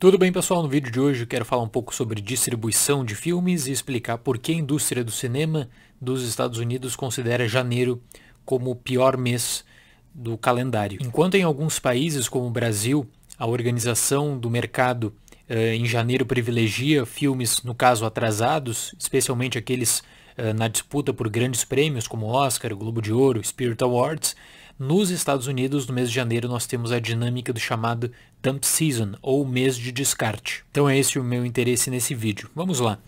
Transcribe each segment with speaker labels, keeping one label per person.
Speaker 1: Tudo bem pessoal, no vídeo de hoje eu quero falar um pouco sobre distribuição de filmes e explicar por que a indústria do cinema dos Estados Unidos considera janeiro como o pior mês do calendário. Enquanto em alguns países como o Brasil, a organização do mercado eh, em janeiro privilegia filmes, no caso atrasados, especialmente aqueles eh, na disputa por grandes prêmios como Oscar, Globo de Ouro, Spirit Awards, nos Estados Unidos, no mês de janeiro, nós temos a dinâmica do chamado Dump Season, ou mês de descarte. Então é esse o meu interesse nesse vídeo. Vamos lá.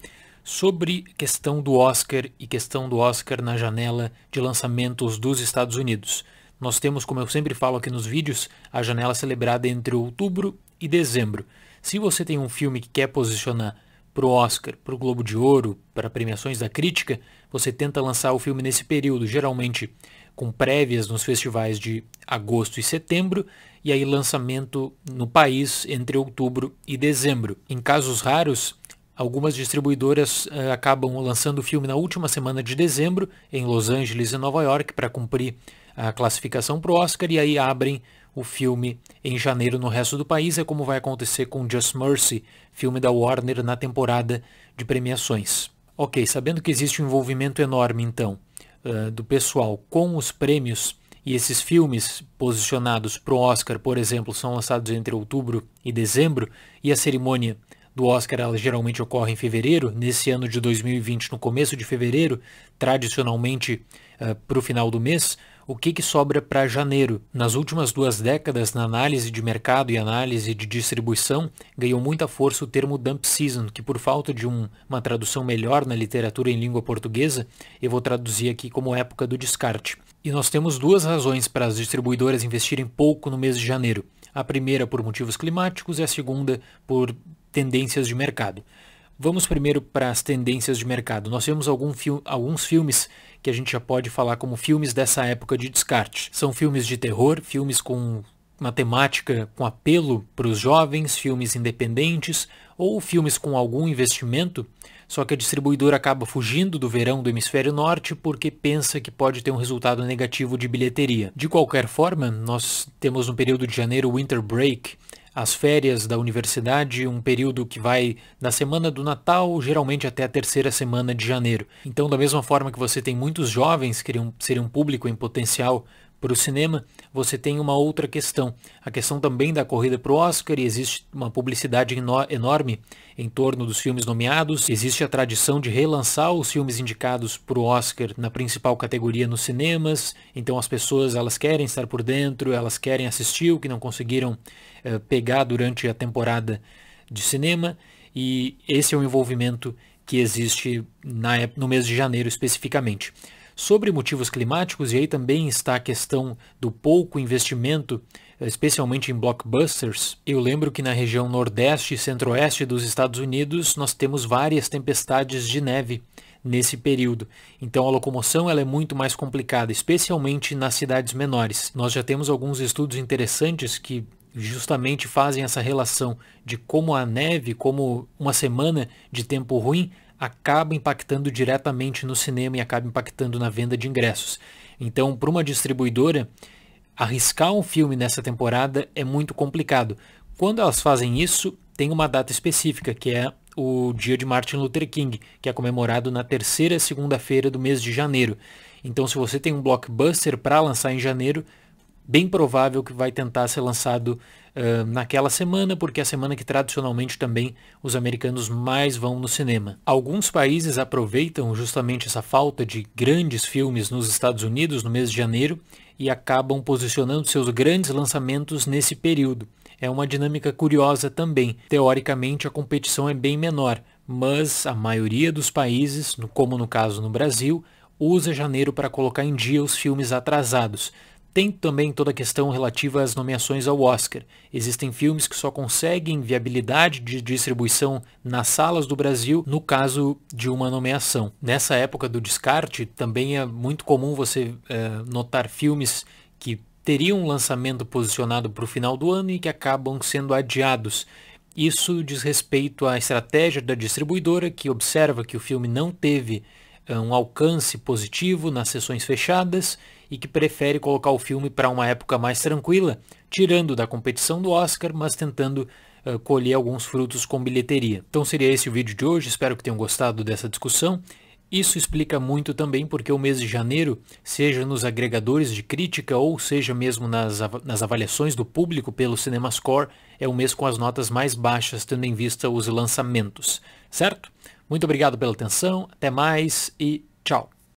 Speaker 1: Sobre questão do Oscar e questão do Oscar na janela de lançamentos dos Estados Unidos. Nós temos, como eu sempre falo aqui nos vídeos, a janela celebrada entre outubro e dezembro. Se você tem um filme que quer posicionar para o Oscar, para o Globo de Ouro, para premiações da crítica, você tenta lançar o filme nesse período, geralmente com prévias nos festivais de agosto e setembro, e aí lançamento no país entre outubro e dezembro. Em casos raros, algumas distribuidoras uh, acabam lançando o filme na última semana de dezembro, em Los Angeles e Nova York, para cumprir a classificação para o Oscar, e aí abrem o filme em janeiro no resto do país, é como vai acontecer com Just Mercy, filme da Warner na temporada de premiações. Ok, sabendo que existe um envolvimento enorme então eh, do pessoal com os prêmios e esses filmes posicionados para o Oscar, por exemplo, são lançados entre outubro e dezembro, e a cerimônia do Oscar ela geralmente ocorre em fevereiro, nesse ano de 2020, no começo de fevereiro, tradicionalmente uh, eh, para o final do mês, o que, que sobra para janeiro. Nas últimas duas décadas, na análise de mercado e análise de distribuição, ganhou muita força o termo dump season, que por falta de um, uma tradução melhor na literatura em língua portuguesa, eu vou traduzir aqui como época do descarte. E nós temos duas razões para as distribuidoras investirem pouco no mês de janeiro. A primeira por motivos climáticos e a segunda por tendências de mercado. Vamos primeiro para as tendências de mercado. Nós temos fi alguns filmes que a gente já pode falar como filmes dessa época de descarte. São filmes de terror, filmes com uma temática com apelo para os jovens, filmes independentes ou filmes com algum investimento, só que a distribuidora acaba fugindo do verão do hemisfério norte porque pensa que pode ter um resultado negativo de bilheteria. De qualquer forma, nós temos no período de janeiro Winter Break, as férias da universidade, um período que vai da semana do Natal geralmente até a terceira semana de janeiro. Então, da mesma forma que você tem muitos jovens que seriam, um público em potencial para o cinema, você tem uma outra questão, a questão também da corrida para o Oscar, e existe uma publicidade enorme em torno dos filmes nomeados, existe a tradição de relançar os filmes indicados para o Oscar na principal categoria nos cinemas, então as pessoas elas querem estar por dentro, elas querem assistir o que não conseguiram eh, pegar durante a temporada de cinema, e esse é o envolvimento que existe na, no mês de janeiro especificamente sobre motivos climáticos, e aí também está a questão do pouco investimento, eh, especialmente em blockbusters. Eu lembro que na região nordeste e centro-oeste dos Estados Unidos nós temos várias tempestades de neve nesse período. Então a locomoção ela é muito mais complicada, especialmente nas cidades menores. Nós já temos alguns estudos interessantes que justamente fazem essa relação de como a neve, como uma semana de tempo ruim acaba impactando diretamente no cinema e acaba impactando na venda de ingressos. Então, para uma distribuidora, arriscar um filme nessa temporada é muito complicado. Quando elas fazem isso, tem uma data específica, que é o dia de Martin Luther King, que é comemorado na terceira segunda-feira do mês de janeiro. Então, se você tem um blockbuster para lançar em janeiro, bem provável que vai tentar ser lançado uh, naquela semana, porque é a semana que tradicionalmente também os americanos mais vão no cinema. Alguns países aproveitam justamente essa falta de grandes filmes nos Estados Unidos no mês de janeiro e acabam posicionando seus grandes lançamentos nesse período. É uma dinâmica curiosa também. Teoricamente, a competição é bem menor, mas a maioria dos países, como no caso no Brasil, usa janeiro para colocar em dia os filmes atrasados. Tem também toda a questão relativa às nomeações ao Oscar. Existem filmes que só conseguem viabilidade de distribuição nas salas do Brasil no caso de uma nomeação. Nessa época do descarte, também é muito comum você é, notar filmes que teriam um lançamento posicionado para o final do ano e que acabam sendo adiados. Isso diz respeito à estratégia da distribuidora que observa que o filme não teve é, um alcance positivo nas sessões fechadas e que prefere colocar o filme para uma época mais tranquila, tirando da competição do Oscar, mas tentando uh, colher alguns frutos com bilheteria. Então seria esse o vídeo de hoje, espero que tenham gostado dessa discussão. Isso explica muito também porque o mês de janeiro, seja nos agregadores de crítica ou seja mesmo nas, av nas avaliações do público pelo CinemaScore, é o mês com as notas mais baixas, tendo em vista os lançamentos, certo? Muito obrigado pela atenção, até mais e tchau.